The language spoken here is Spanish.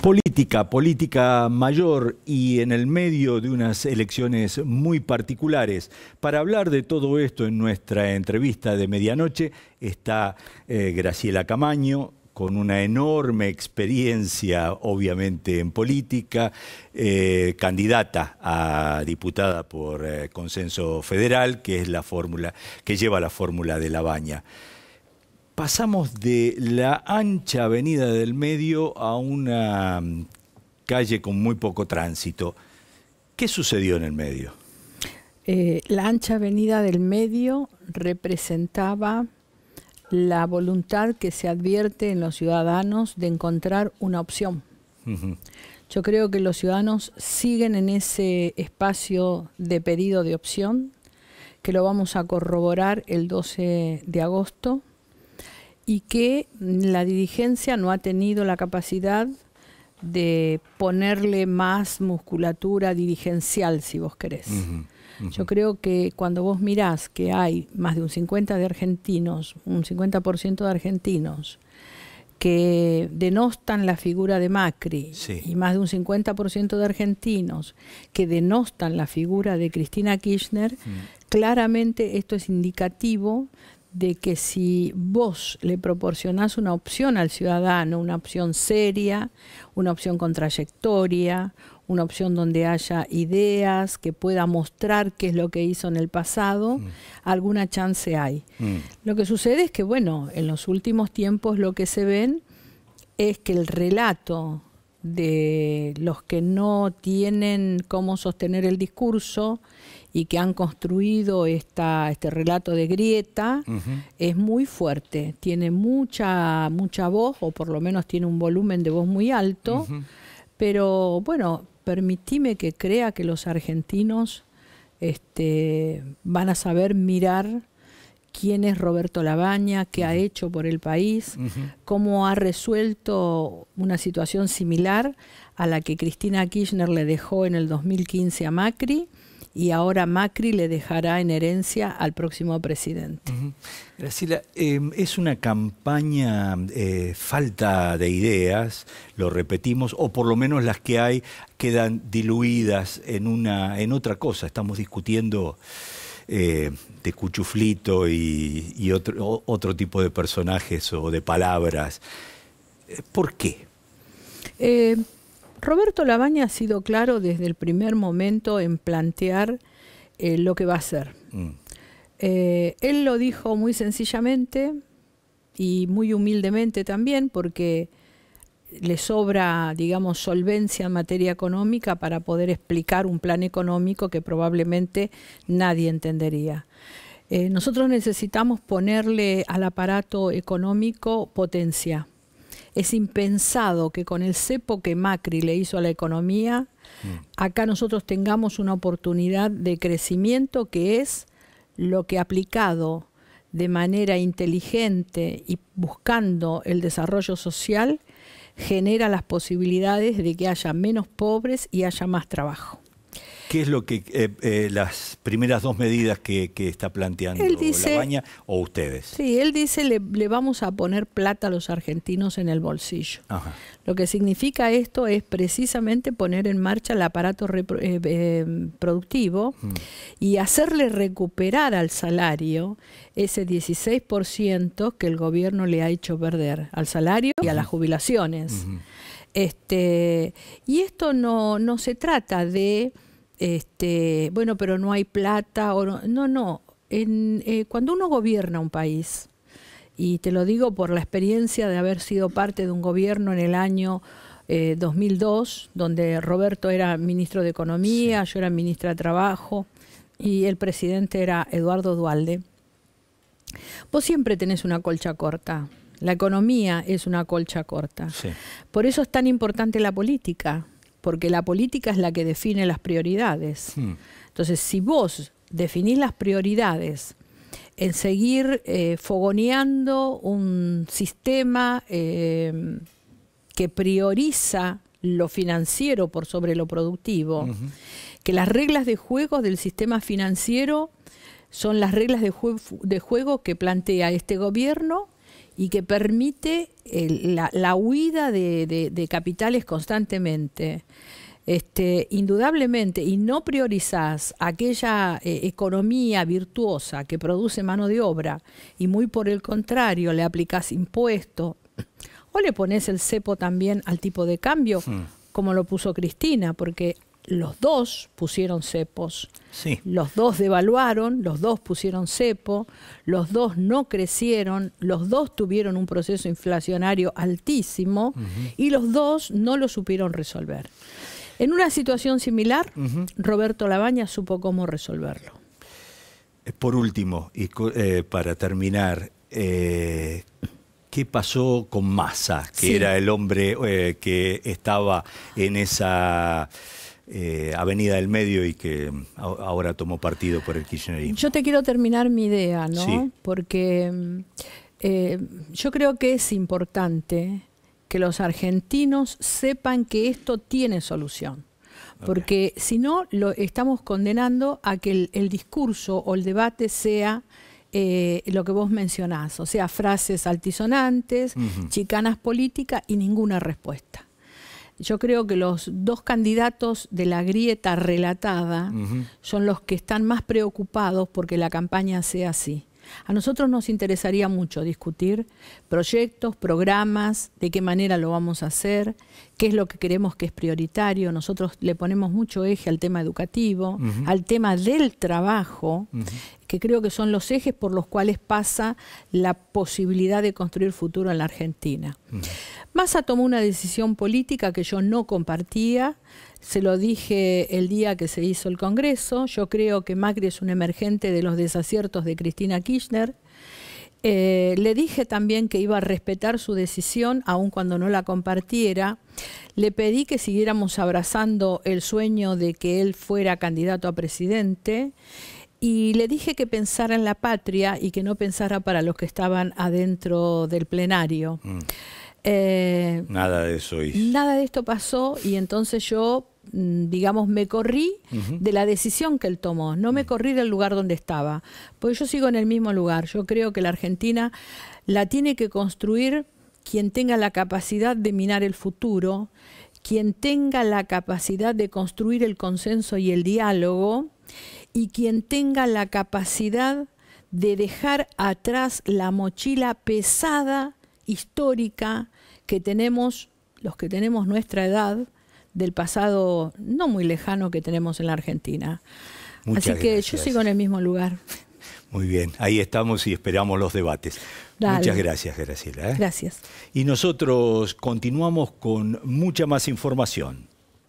Política, política mayor y en el medio de unas elecciones muy particulares. Para hablar de todo esto en nuestra entrevista de medianoche está eh, Graciela Camaño, con una enorme experiencia, obviamente, en política, eh, candidata a diputada por eh, consenso federal, que es la fórmula que lleva la fórmula de la baña pasamos de la ancha avenida del medio a una mm, calle con muy poco tránsito. ¿Qué sucedió en el medio? Eh, la ancha avenida del medio representaba la voluntad que se advierte en los ciudadanos de encontrar una opción. Yo creo que los ciudadanos siguen en ese espacio de pedido de opción, que lo vamos a corroborar el 12 de agosto, y que la dirigencia no ha tenido la capacidad de ponerle más musculatura dirigencial, si vos querés. Yo creo que cuando vos mirás que hay más de un 50% de argentinos, un 50% de argentinos, que denostan la figura de Macri y más de un 50% de argentinos que denostan la figura de Cristina Kirchner, mm. claramente esto es indicativo de que si vos le proporcionás una opción al ciudadano, una opción seria, una opción con trayectoria, una opción donde haya ideas, que pueda mostrar qué es lo que hizo en el pasado, mm. alguna chance hay. Mm. Lo que sucede es que, bueno, en los últimos tiempos lo que se ven es que el relato de los que no tienen cómo sostener el discurso y que han construido esta, este relato de grieta, es muy fuerte, tiene mucha, mucha voz, o por lo menos tiene un volumen de voz muy alto, pero bueno, permitime que crea que los argentinos este, van a saber mirar quién es Roberto Labaña, qué ha hecho por el país, cómo ha resuelto una situación similar a la que Cristina Kirchner le dejó en el 2015 a Macri y ahora Macri le dejará en herencia al próximo presidente. Graciela, em, es una campaña eh, falta de ideas, lo repetimos, o por lo menos las que hay quedan diluidas en, una, en otra cosa. Estamos discutiendo eh, de cuchuflito y, otro, tipo de personajes o de palabras. Eh, ¿Por qué? Eh, Roberto Labaña ha sido claro desde el primer momento en plantear lo que va a hacer. Mm. él lo dijo muy sencillamente y muy humildemente también, porque le sobra, digamos, solvencia en materia económica para poder explicar un plan económico que probablemente nadie entendería. Eh, nosotros necesitamos ponerle al aparato económico potencia. Es impensado que con el cepo que Macri le hizo a la economía, mm. acá nosotros tengamos una oportunidad de crecimiento que es lo que aplicado de manera inteligente y buscando el desarrollo social genera las posibilidades de que haya menos pobres y haya más trabajo. ¿Qué es lo que eh, eh, las primeras dos medidas que, está planteando la baña o ustedes? Sí, él dice le, vamos a poner plata a los argentinos en el bolsillo. Lo que significa esto es precisamente poner en marcha el aparato eh, productivo mm. y hacerle recuperar al salario ese 16% que el gobierno le ha hecho perder al salario y a las jubilaciones. este, y esto no se trata de este, bueno, pero no hay plata. O no, no, eh, cuando uno gobierna un país, y te lo digo por la experiencia de haber sido parte de un gobierno en el año 2002, eh, donde Roberto era ministro de Economía, yo era ministra de Trabajo y el presidente era Eduardo Dualde. Vos siempre tenés una colcha corta. La economía es una colcha corta. Por eso es tan importante la política, porque la política es la que define las prioridades. Hmm. Entonces, si vos definís las prioridades en seguir eh, fogoneando un sistema eh, que prioriza lo financiero por sobre lo productivo, que las reglas de juego del sistema financiero son las reglas de juego que plantea este gobierno y que permite la, huida de, capitales constantemente. Este, indudablemente, y no priorizás aquella eh, economía virtuosa que produce mano de obra, y muy por el contrario, le aplicás impuesto, o le pones el cepo también al tipo de cambio, hmm. como lo puso Cristina, porque los dos pusieron cepos, los dos devaluaron, los dos pusieron cepo, los dos no crecieron, los dos tuvieron un proceso inflacionario altísimo y los dos no lo supieron resolver. En una situación similar, Roberto Labaña supo cómo resolverlo. Eh, por último, y eh, para terminar, eh, ¿Qué pasó con Massa, que era el hombre que estaba en esa eh, avenida del medio y que ahora tomó partido por el kirchnerismo. Yo te quiero terminar mi idea, ¿no? Porque mm, eh, yo creo que es importante que los argentinos sepan que esto tiene solución. Porque si no, lo estamos condenando a que el, discurso o el debate sea eh, lo que vos mencionás, o sea, frases altisonantes, chicanas políticas y ninguna respuesta. Yo creo que los dos candidatos de la grieta relatada son los que están más preocupados porque la campaña sea así. A nosotros nos interesaría mucho discutir proyectos, programas, de qué manera lo vamos a hacer, qué es lo que queremos que es prioritario. Nosotros le ponemos mucho eje al tema educativo, al tema del trabajo, que creo que son los ejes por los cuales pasa la posibilidad de construir futuro en la Argentina. Massa tomó una decisión política que yo no compartía, se lo dije el día que se hizo el Congreso, yo creo que Macri es un emergente de los desaciertos de Cristina Kirchner. Eh, le dije también que iba a respetar su decisión, aun cuando no la compartiera. Le pedí que siguiéramos abrazando el sueño de que él fuera candidato a presidente. Y le dije que pensara en la patria y que no pensara para los que estaban adentro del plenario. Mm. Eh, nada de eso hizo. Nada de esto pasó y entonces yo Mm, digamos, me corrí de la decisión que él tomó, no me corrí del lugar donde estaba, porque yo sigo en el mismo lugar, yo creo que la Argentina la tiene que construir quien tenga la capacidad de minar el futuro, quien tenga la capacidad de construir el consenso y el diálogo, y quien tenga la capacidad de dejar atrás la mochila pesada, histórica, que tenemos los que tenemos nuestra edad, del pasado no muy lejano que tenemos en la Argentina. Así que yo sigo en el mismo lugar. Muy bien, ahí estamos y esperamos los debates. Muchas gracias, Graciela. ¿eh? Gracias. Y nosotros continuamos con mucha más información.